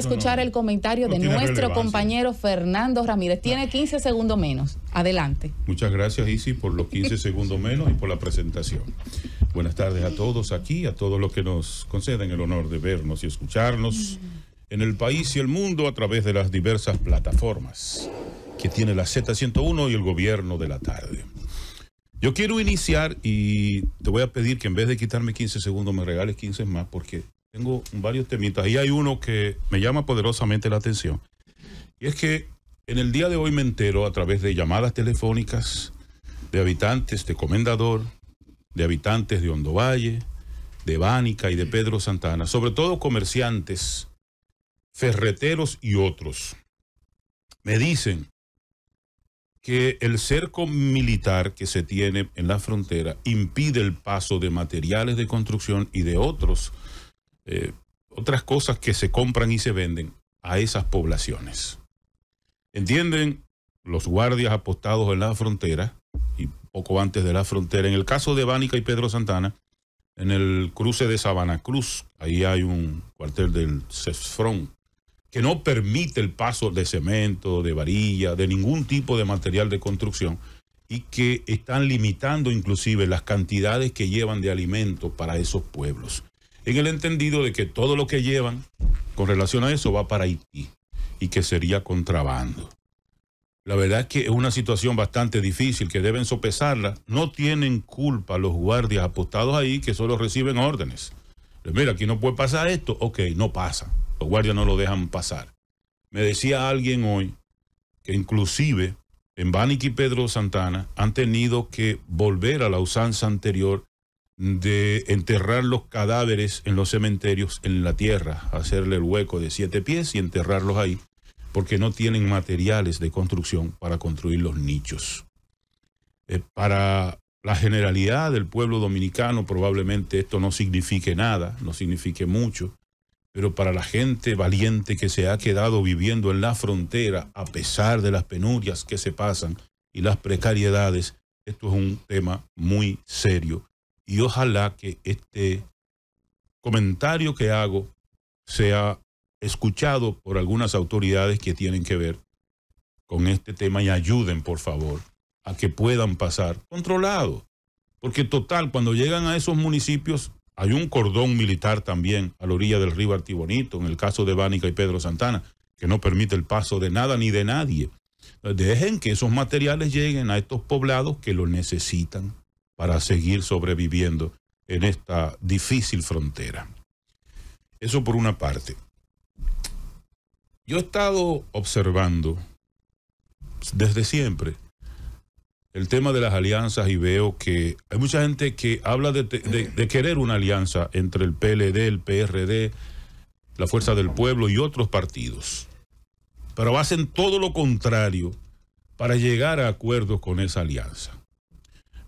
escuchar el comentario de nuestro compañero Fernando Ramírez. Tiene 15 ah. segundos menos. Adelante. Muchas gracias, Isi, por los 15 segundos menos y por la presentación. Buenas tardes a todos aquí, a todos los que nos conceden el honor de vernos y escucharnos mm. en el país y el mundo a través de las diversas plataformas que tiene la Z101 y el gobierno de la tarde. Yo quiero iniciar y te voy a pedir que en vez de quitarme 15 segundos me regales 15 más porque tengo varios temitas y hay uno que me llama poderosamente la atención. Y es que en el día de hoy me entero a través de llamadas telefónicas de habitantes de Comendador, de habitantes de Hondo de Bánica y de Pedro Santana, sobre todo comerciantes, ferreteros y otros. Me dicen que el cerco militar que se tiene en la frontera impide el paso de materiales de construcción y de otros eh, otras cosas que se compran y se venden a esas poblaciones. ¿Entienden? Los guardias apostados en la frontera y poco antes de la frontera. En el caso de Bánica y Pedro Santana, en el cruce de Sabana Cruz, ahí hay un cuartel del CESFRON que no permite el paso de cemento, de varilla, de ningún tipo de material de construcción y que están limitando inclusive las cantidades que llevan de alimentos para esos pueblos en el entendido de que todo lo que llevan con relación a eso va para Haití y que sería contrabando. La verdad es que es una situación bastante difícil que deben sopesarla. No tienen culpa los guardias apostados ahí que solo reciben órdenes. Pues mira, aquí no puede pasar esto. Ok, no pasa. Los guardias no lo dejan pasar. Me decía alguien hoy que inclusive en Banic y Pedro Santana han tenido que volver a la usanza anterior de enterrar los cadáveres en los cementerios en la tierra, hacerle el hueco de siete pies y enterrarlos ahí, porque no tienen materiales de construcción para construir los nichos. Eh, para la generalidad del pueblo dominicano probablemente esto no signifique nada, no signifique mucho, pero para la gente valiente que se ha quedado viviendo en la frontera a pesar de las penurias que se pasan y las precariedades, esto es un tema muy serio y ojalá que este comentario que hago sea escuchado por algunas autoridades que tienen que ver con este tema y ayuden, por favor, a que puedan pasar controlado. Porque total, cuando llegan a esos municipios, hay un cordón militar también a la orilla del río Artibonito, en el caso de Bánica y Pedro Santana, que no permite el paso de nada ni de nadie. Dejen que esos materiales lleguen a estos poblados que lo necesitan para seguir sobreviviendo en esta difícil frontera. Eso por una parte. Yo he estado observando desde siempre el tema de las alianzas y veo que hay mucha gente que habla de, querer una alianza entre el PLD, el PRD, la Fuerza del Pueblo y otros partidos. Pero hacen todo lo contrario para llegar a acuerdos con esa alianza.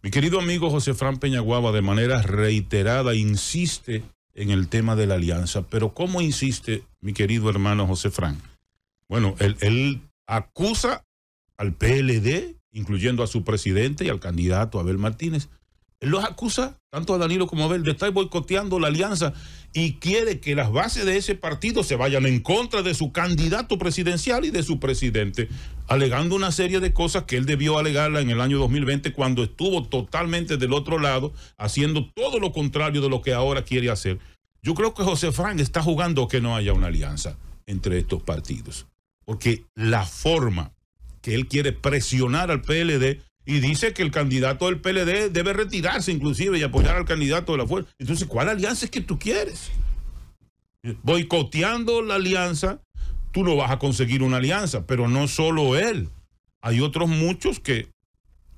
Mi querido amigo José Fran Peñaguaba de manera reiterada insiste en el tema de la alianza, pero ¿cómo insiste mi querido hermano José Fran? Bueno, él, él acusa al PLD, incluyendo a su presidente y al candidato Abel Martínez, él los acusa, tanto a Danilo como a Abel, de estar boicoteando la alianza y quiere que las bases de ese partido se vayan en contra de su candidato presidencial y de su presidente, alegando una serie de cosas que él debió alegarla en el año 2020 cuando estuvo totalmente del otro lado, haciendo todo lo contrario de lo que ahora quiere hacer. Yo creo que José Frank está jugando que no haya una alianza entre estos partidos, porque la forma que él quiere presionar al PLD y dice que el candidato del PLD debe retirarse inclusive y apoyar al candidato de la fuerza. Entonces, ¿cuál alianza es que tú quieres? Boicoteando la alianza, tú no vas a conseguir una alianza, pero no solo él. Hay otros muchos que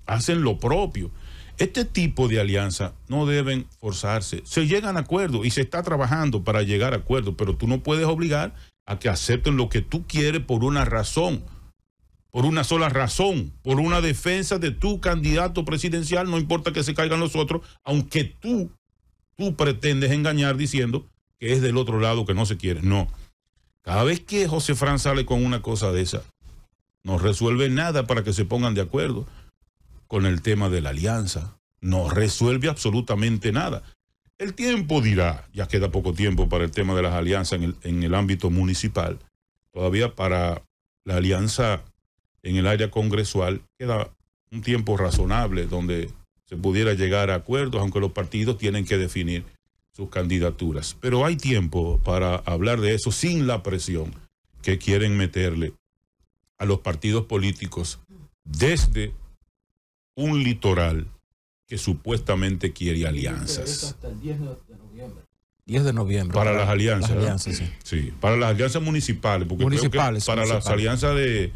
hacen lo propio. Este tipo de alianza no deben forzarse. Se llegan a acuerdos y se está trabajando para llegar a acuerdos, pero tú no puedes obligar a que acepten lo que tú quieres por una razón por una sola razón, por una defensa de tu candidato presidencial, no importa que se caigan los otros, aunque tú, tú pretendes engañar diciendo que es del otro lado que no se quiere. No. Cada vez que José Franz sale con una cosa de esa, no resuelve nada para que se pongan de acuerdo con el tema de la alianza. No resuelve absolutamente nada. El tiempo dirá, ya queda poco tiempo para el tema de las alianzas en en el ámbito municipal, todavía para la alianza en el área congresual, queda un tiempo razonable donde se pudiera llegar a acuerdos, aunque los partidos tienen que definir sus candidaturas. Pero hay tiempo para hablar de eso sin la presión que quieren meterle a los partidos políticos desde un litoral que supuestamente quiere alianzas. Hasta el 10 de noviembre. 10 de noviembre. Para, las alianzas. sí. para las alianzas municipales, municipales, para las alianzas de,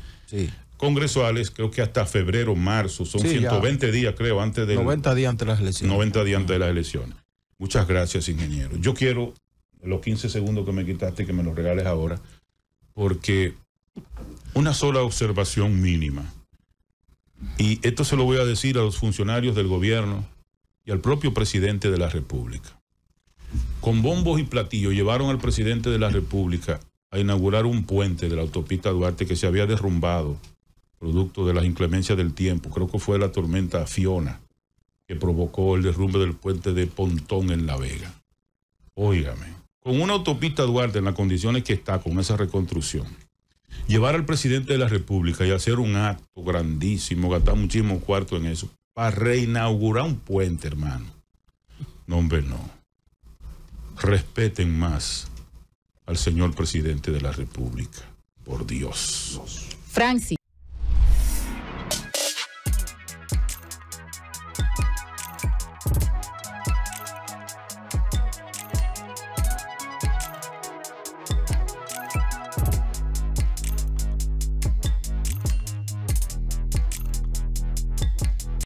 congresuales, creo que hasta febrero, marzo, son 120 días, creo, antes de... 90 días antes de las elecciones. 90 días antes de las elecciones. Muchas gracias, ingeniero. Yo quiero los 15 segundos que me quitaste, que me los regales ahora, porque una sola observación mínima, y esto se lo voy a decir a los funcionarios del gobierno y al propio presidente de la República. Con bombos y platillos llevaron al presidente de la República a inaugurar un puente de la autopista Duarte que se había derrumbado producto de las inclemencias del tiempo. Creo que fue la tormenta Fiona que provocó el derrumbe del puente de Pontón en La Vega. Óigame, con una autopista Duarte en las condiciones que está con esa reconstrucción, llevar al presidente de la República y hacer un acto grandísimo, gastar muchísimo cuarto en eso, para reinaugurar un puente, hermano. No, hombre, no. Respeten más al señor presidente de la República, por Dios. Francis.